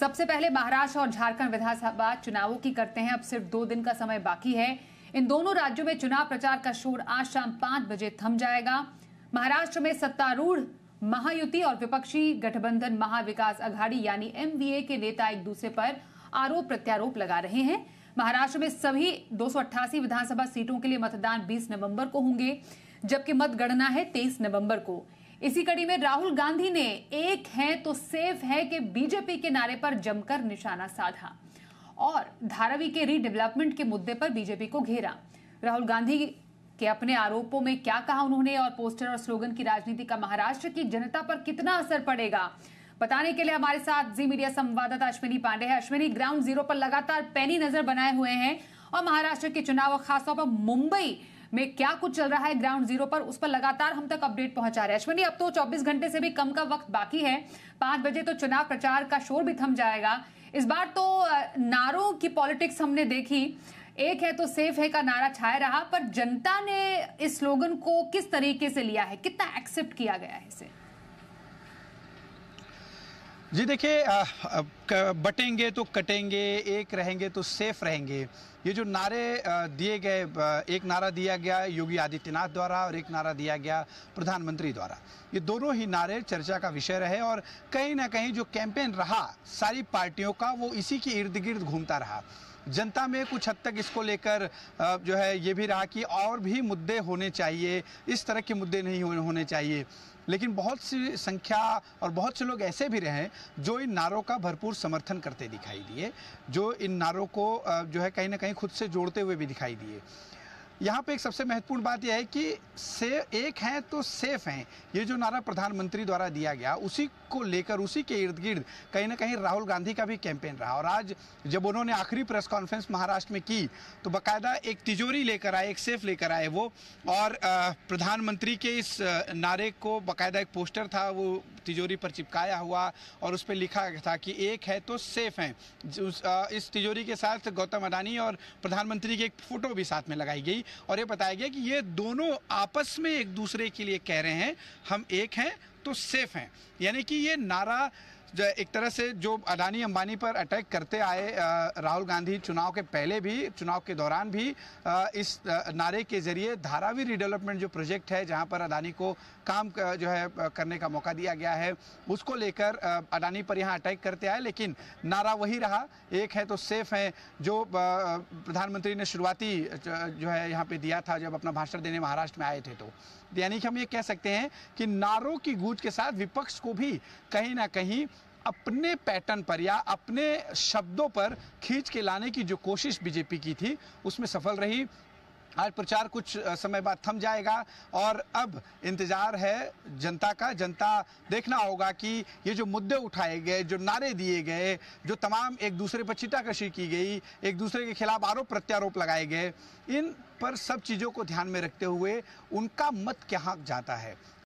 सबसे पहले महाराष्ट्र और झारखंड विधानसभा चुनावों की करते हैं अब सिर्फ दो दिन का समय बाकी है इन दोनों राज्यों में चुनाव प्रचार का शोर आज शाम पांच बजे थम जाएगा महाराष्ट्र में सत्तारूढ़ महायुति और विपक्षी गठबंधन महाविकास अघाड़ी यानी एमवीए के नेता एक दूसरे पर आरोप प्रत्यारोप लगा रहे हैं महाराष्ट्र में सभी दो विधानसभा सीटों के लिए मतदान 20 नवंबर को होंगे जबकि मतगणना है 23 नवंबर को इसी कड़ी में राहुल गांधी ने एक है तो सेफ है के बीजेपी के नारे पर जमकर निशाना साधा और धारावी के रीडेवलपमेंट के मुद्दे पर बीजेपी को घेरा राहुल गांधी के अपने आरोपों में क्या कहा उन्होंने और पोस्टर और स्लोगन की राजनीति का महाराष्ट्र की जनता पर कितना असर पड़ेगा बताने के लिए हमारे साथ जी मीडिया संवाददाता अश्विनी पांडे है अश्विनी ग्राउंड जीरो पर लगातार पैनी नजर बनाए हुए हैं और महाराष्ट्र के चुनाव और खासतौर पर मुंबई में क्या कुछ चल रहा है ग्राउंड जीरो पर उस पर लगातार हम तक अपडेट पहुंचा रहे हैं अश्विनी अब तो 24 घंटे से भी कम का वक्त बाकी है पांच बजे तो चुनाव प्रचार का शोर भी थम जाएगा इस बार तो नारों की पॉलिटिक्स हमने देखी एक है तो सेफ है का नारा छाया रहा पर जनता ने इस स्लोगन को किस तरीके से लिया है कितना एक्सेप्ट किया गया है इसे जी देखिए बटेंगे तो कटेंगे एक रहेंगे तो सेफ रहेंगे ये जो नारे दिए गए एक नारा दिया गया योगी आदित्यनाथ द्वारा और एक नारा दिया गया प्रधानमंत्री द्वारा ये दोनों ही नारे चर्चा का विषय रहे और कहीं ना कहीं जो कैंपेन रहा सारी पार्टियों का वो इसी के इर्द गिर्द घूमता रहा जनता में कुछ हद तक इसको लेकर जो है ये भी रहा कि और भी मुद्दे होने चाहिए इस तरह के मुद्दे नहीं होने चाहिए लेकिन बहुत सी संख्या और बहुत से लोग ऐसे भी रहे जो इन नारों का भरपूर समर्थन करते दिखाई दिए जो इन नारों को जो है कहीं ना कहीं खुद से जोड़ते हुए भी दिखाई दिए यहाँ पे एक सबसे महत्वपूर्ण बात यह है कि से एक हैं तो सेफ हैं ये जो नारा प्रधानमंत्री द्वारा दिया गया उसी को लेकर उसी के इर्द गिर्द कहीं ना कहीं राहुल गांधी का भी कैंपेन रहा और आज जब उन्होंने आखिरी प्रेस कॉन्फ्रेंस महाराष्ट्र में की तो बकायदा एक तिजोरी लेकर आए एक सेफ लेकर आए वो और प्रधानमंत्री के इस नारे को बाकायदा एक पोस्टर था वो तिजोरी पर चिपकाया हुआ और उस पर लिखा था कि एक है तो सेफ है इस तिजोरी के साथ गौतम अडानी और प्रधानमंत्री की एक फोटो भी साथ में लगाई गई और ये बताया गया कि ये दोनों आपस में एक दूसरे के लिए कह रहे हैं हम एक हैं तो सेफ हैं यानी कि ये नारा एक तरह से जो अडानी अंबानी पर अटैक करते आए राहुल गांधी चुनाव के पहले भी चुनाव के दौरान भी इस नारे के जरिए धारावी रिडेवलपमेंट जो प्रोजेक्ट है जहां पर अडानी को काम जो है करने का मौका दिया गया है उसको लेकर अडानी पर यहां अटैक करते आए लेकिन नारा वही रहा एक है तो सेफ है जो प्रधानमंत्री ने शुरुआती जो है यहाँ पर दिया था जब अपना भाषण देने महाराष्ट्र में आए थे तो यानी कि हम ये कह सकते हैं कि नारों की गूंज के साथ विपक्ष को भी कहीं ना कहीं अपने पैटर्न पर या अपने शब्दों पर खींच के लाने की जो कोशिश बीजेपी की थी उसमें सफल रही आज प्रचार कुछ समय बाद थम जाएगा और अब इंतजार है जनता का जनता देखना होगा कि ये जो मुद्दे उठाए गए जो नारे दिए गए जो तमाम एक दूसरे पर चिटाकशी की गई एक दूसरे के खिलाफ आरोप प्रत्यारोप लगाए गए इन पर सब चीज़ों को ध्यान में रखते हुए उनका मत क्या जाता है